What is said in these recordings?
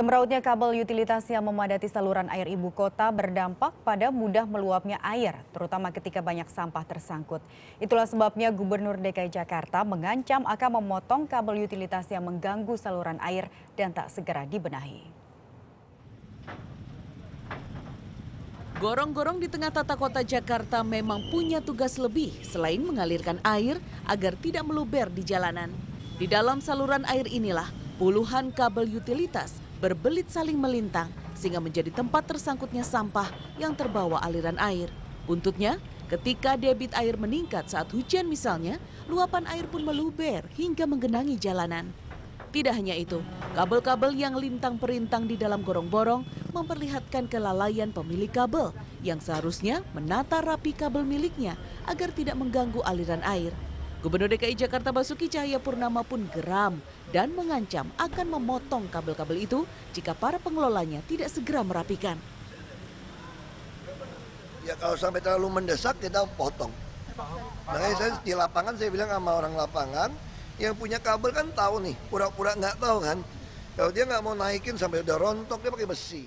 Semerautnya kabel utilitas yang memadati saluran air ibu kota berdampak pada mudah meluapnya air, terutama ketika banyak sampah tersangkut. Itulah sebabnya Gubernur DKI Jakarta mengancam akan memotong kabel utilitas yang mengganggu saluran air dan tak segera dibenahi. Gorong-gorong di tengah tata kota Jakarta memang punya tugas lebih selain mengalirkan air agar tidak meluber di jalanan. Di dalam saluran air inilah puluhan kabel utilitas berbelit saling melintang sehingga menjadi tempat tersangkutnya sampah yang terbawa aliran air. Untuknya, ketika debit air meningkat saat hujan misalnya, luapan air pun meluber hingga menggenangi jalanan. Tidak hanya itu, kabel-kabel yang lintang perintang di dalam gorong-borong memperlihatkan kelalaian pemilik kabel yang seharusnya menata rapi kabel miliknya agar tidak mengganggu aliran air. Gubernur DKI Jakarta Basuki Cahayapurnama pun geram dan mengancam akan memotong kabel-kabel itu jika para pengelolanya tidak segera merapikan. Ya kalau sampai terlalu mendesak kita potong. Makanya saya di lapangan saya bilang sama orang lapangan yang punya kabel kan tahu nih, pura-pura nggak tahu kan. Kalau dia nggak mau naikin sampai udah rontok dia pakai besi.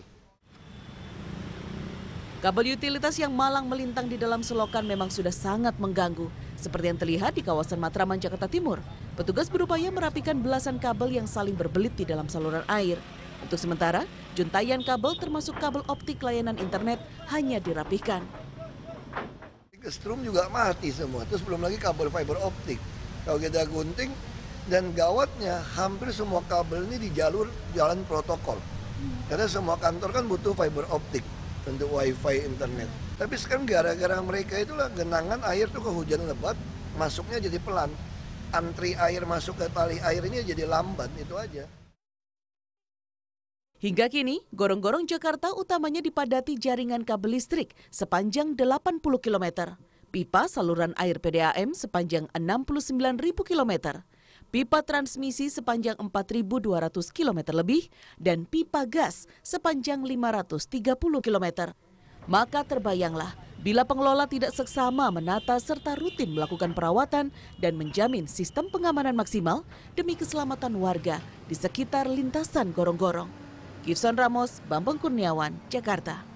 Kabel utilitas yang malang melintang di dalam selokan memang sudah sangat mengganggu, seperti yang terlihat di kawasan Matraman, Jakarta Timur. Petugas berupaya merapikan belasan kabel yang saling berbelit di dalam saluran air. Untuk sementara, juntayan kabel termasuk kabel optik layanan internet hanya dirapikan. Strum juga mati semua, terus belum lagi kabel fiber optik. Kalau kita gunting dan gawatnya hampir semua kabel ini di jalur jalan protokol. Karena semua kantor kan butuh fiber optik untuk wifi internet. Tapi sekarang gara-gara mereka itulah genangan air tuh hujan lebat, masuknya jadi pelan. Antri air masuk ke tali airnya jadi lambat, itu aja. Hingga kini, gorong-gorong Jakarta utamanya dipadati jaringan kabel listrik sepanjang 80 km, pipa saluran air PDAM sepanjang 69.000 km, pipa transmisi sepanjang 4.200 km lebih, dan pipa gas sepanjang 530 km. Maka terbayanglah bila pengelola tidak seksama menata serta rutin melakukan perawatan dan menjamin sistem pengamanan maksimal demi keselamatan warga di sekitar lintasan gorong-gorong. Gibson Ramos, Bambang Kurniawan, Jakarta.